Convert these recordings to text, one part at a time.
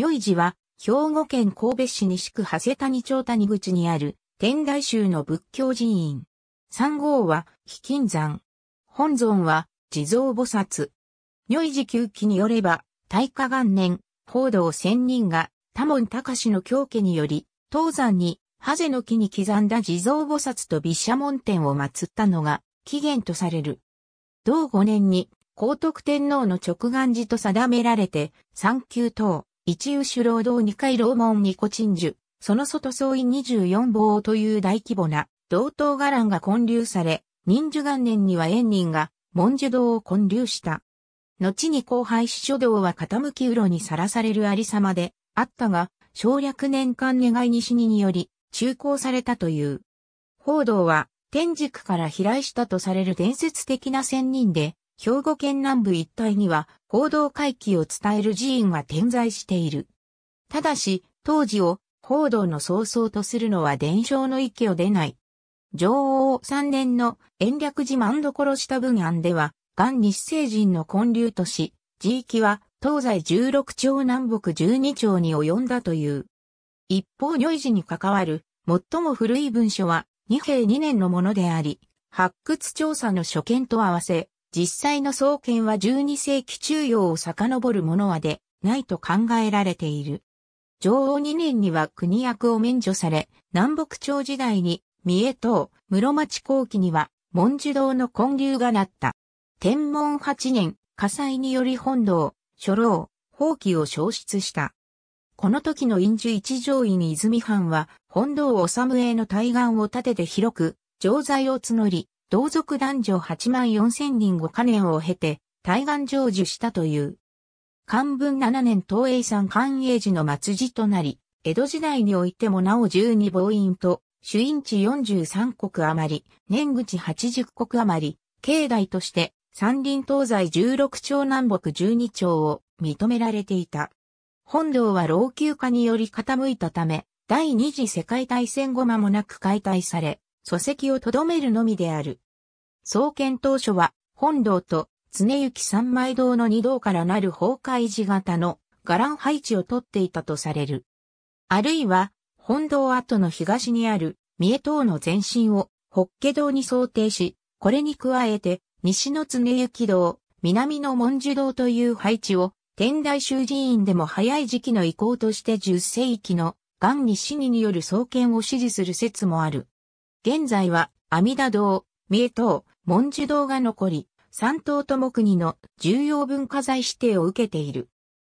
如意寺は、兵庫県神戸市西区長谷谷町谷口にある、天台宗の仏教寺院。三号は、貴金山。本尊は、地蔵菩薩。如意寺旧記によれば、大化元年、報道仙人が、多門隆の教家により、東山に、ハゼの木に刻んだ地蔵菩薩と毘沙門天を祀ったのが、起源とされる。同5年に、皇徳天皇の直願寺と定められて、三級等。一右主労働二階楼門二個鎮守、その外総院24房という大規模な、同等伽藍が建立され、忍寿元年には縁人が文殊堂を建立した。後に後輩師書道は傾きうろにさらされるありさまであったが、省略年間願い西ににより、中興されたという。報道は、天竺から飛来したとされる伝説的な仙人で、兵庫県南部一帯には報道回帰を伝える寺院が点在している。ただし、当時を報道の早々とするのは伝承の域を出ない。上王3年の延暦寺万所下文案では、元日成人の建立とし、地域は東西16町南北12町に及んだという。一方如意寺に関わる最も古い文書は二平二年のものであり、発掘調査の所見と合わせ、実際の創建は12世紀中央を遡るものはでないと考えられている。上王2年には国役を免除され、南北朝時代に三重島、室町後期には文殊堂の建立がなった。天文8年、火災により本堂、諸老、宝器を消失した。この時の印樹一条院泉藩は、本堂治への対岸を立てて広く、城材を募り、同族男女8万4千人5カ年を経て、対岸成就したという。漢文7年東映山寛永寺の末寺となり、江戸時代においてもなお12坊院と、主院地43国余り、年口80国余り、境内として、山林東西16町南北12町を認められていた。本堂は老朽化により傾いたため、第二次世界大戦後間もなく解体され、礎石を留めるのみである。創建当初は、本堂と常行三枚堂の二堂からなる崩壊寺型の伽藍配置をとっていたとされる。あるいは、本堂跡の東にある三重塔の前身を法華堂に想定し、これに加えて、西の常行堂、南の文殊堂という配置を、天台宗寺院でも早い時期の移行として10世紀の、元西にによる創建を支持する説もある。現在は阿弥陀堂、三重塔、文殊堂が残り、三島とも国の重要文化財指定を受けている。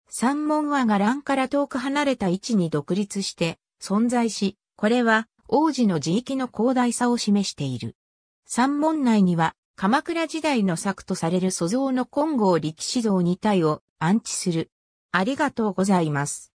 三門は伽藍から遠く離れた位置に独立して存在し、これは王子の地域の広大さを示している。三門内には鎌倉時代の作とされる祖像の金剛力士像2体を安置する。ありがとうございます。